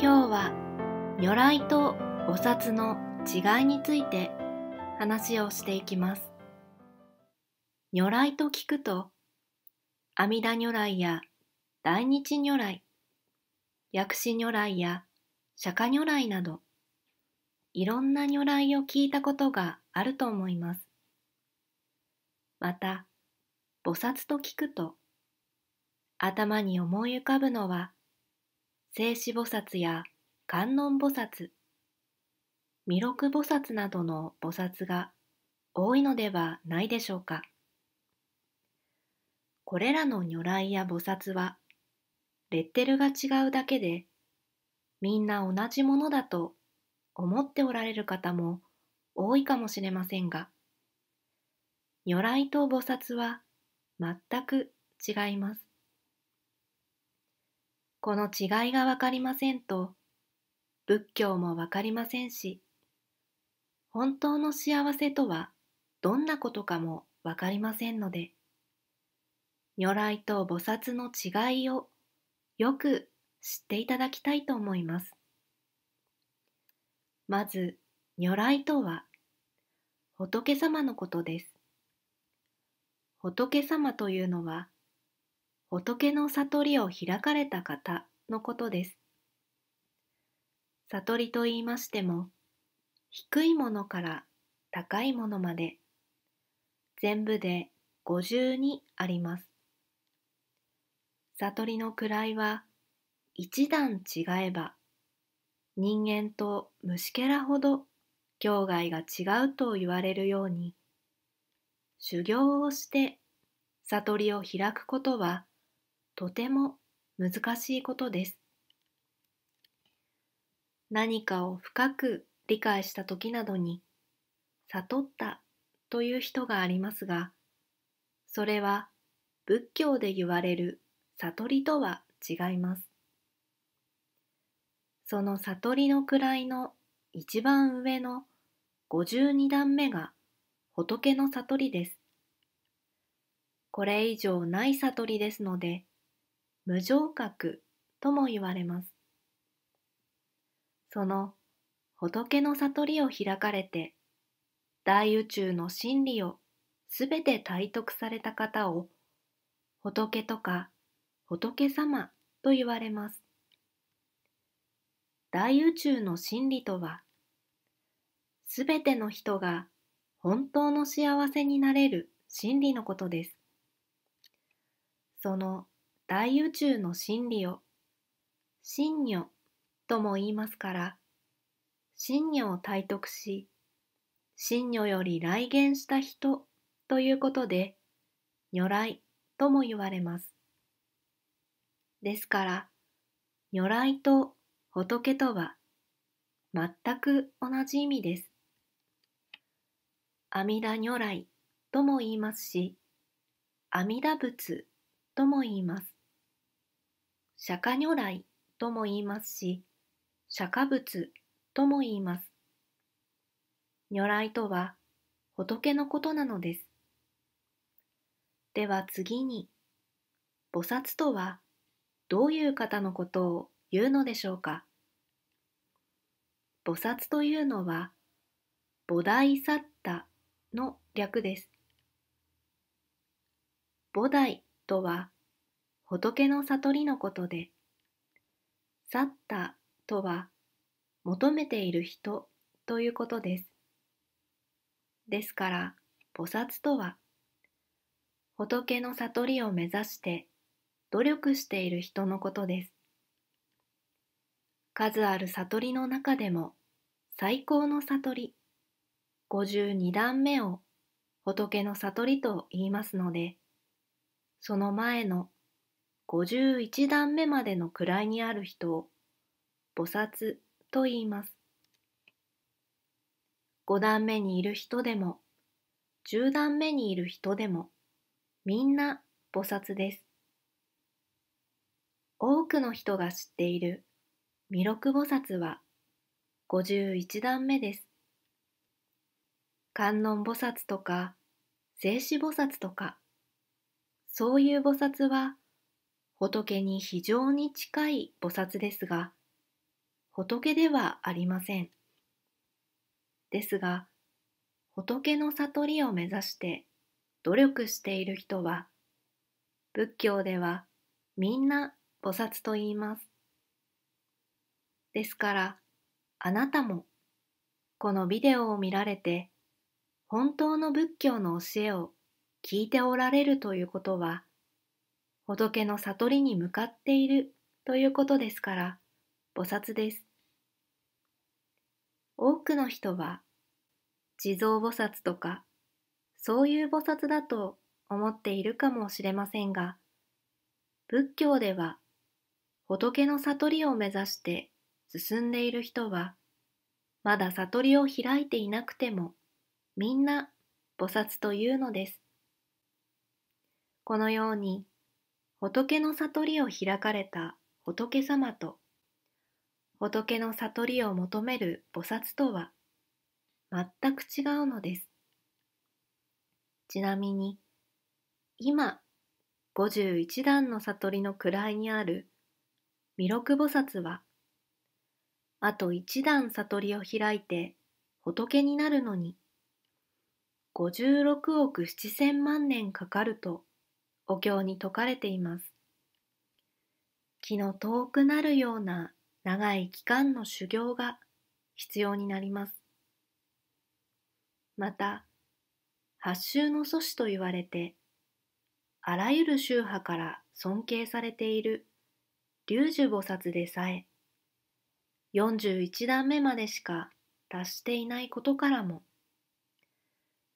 今日は如来と菩薩の違いについて話をしていきます。如来と聞くと、阿弥陀如来や大日如来、薬師如来や釈迦如来など、いろんな如来を聞いたことがあると思います。また、菩薩と聞くと、頭に思い浮かぶのは、静止菩薩や観音菩薩、弥勒菩薩などの菩薩が多いのではないでしょうか。これらの如来や菩薩は、レッテルが違うだけで、みんな同じものだと思っておられる方も多いかもしれませんが、如来と菩薩は全く違います。この違いがわかりませんと、仏教もわかりませんし、本当の幸せとはどんなことかもわかりませんので、如来と菩薩の違いをよく知っていただきたいと思います。まず、如来とは仏様のことです。仏様というのは仏の悟りを開かれた方のことです。悟りと言いましても、低いものから高いものまで、全部で52あります。悟りの位は、一段違えば、人間と虫けらほど境外が違うと言われるように、修行をして悟りを開くことはとても難しいことです。何かを深く理解した時などに悟ったという人がありますが、それは仏教で言われる悟りとは違います。その悟りの位の一番上の52段目が仏の悟りです。これ以上ない悟りですので、無常覚とも言われます。その仏の悟りを開かれて、大宇宙の真理をすべて体得された方を、仏とか仏様と言われます。大宇宙の真理とは、すべての人が本当の幸せになれる真理のことです。その大宇宙の真理を真如とも言いますから真如を体得し真如より来現した人ということで如来とも言われますですから如来と仏とは全く同じ意味です阿弥陀如来とも言いますし阿弥陀仏とも言います釈迦如来とも言いますし、釈迦仏とも言います。如来とは仏のことなのです。では次に、菩薩とはどういう方のことを言うのでしょうか菩薩というのは、菩提サッタの略です。菩提とは、仏の悟りのことで、去ったとは、求めている人ということです。ですから、菩薩とは、仏の悟りを目指して努力している人のことです。数ある悟りの中でも最高の悟り、52段目を仏の悟りと言いますので、その前の51段目までの位にある人を菩薩と言います。5段目にいる人でも10段目にいる人でもみんな菩薩です。多くの人が知っている弥勒菩薩は51段目です。観音菩薩とか静止菩薩とかそういう菩薩は仏に非常に近い菩薩ですが、仏ではありません。ですが、仏の悟りを目指して努力している人は、仏教ではみんな菩薩と言います。ですから、あなたも、このビデオを見られて、本当の仏教の教えを聞いておられるということは、仏の悟りに向かっているということですから菩薩です多くの人は地蔵菩薩とかそういう菩薩だと思っているかもしれませんが仏教では仏の悟りを目指して進んでいる人はまだ悟りを開いていなくてもみんな菩薩というのですこのように仏の悟りを開かれた仏様と仏の悟りを求める菩薩とは全く違うのです。ちなみに今51段の悟りの位にある弥勒菩薩はあと1段悟りを開いて仏になるのに56億7千万年かかるとお経に説かれています。気の遠くなるような長い期間の修行が必要になります。また、八宗の祖師と言われて、あらゆる宗派から尊敬されている龍樹菩薩でさえ、41段目までしか達していないことからも、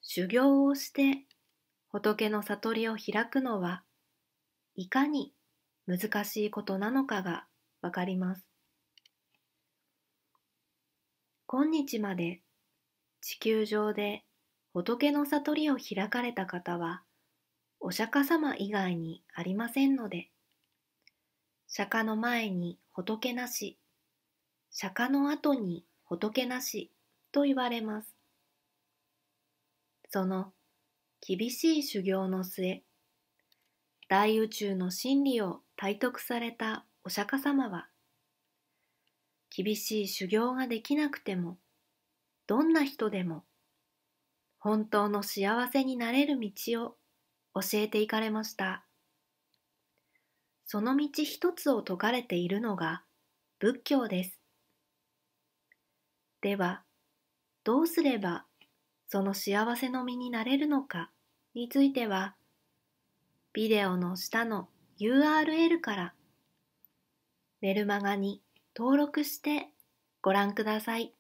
修行をして仏の悟りを開くのはいかに難しいことなのかがわかります。今日まで地球上で仏の悟りを開かれた方はお釈迦様以外にありませんので釈迦の前に仏なし釈迦の後に仏なしと言われますその厳しい修行の末、大宇宙の真理を体得されたお釈迦様は、厳しい修行ができなくても、どんな人でも、本当の幸せになれる道を教えていかれました。その道一つを説かれているのが仏教です。では、どうすればその幸せの身になれるのかについては、ビデオの下の URL からメルマガに登録してご覧ください。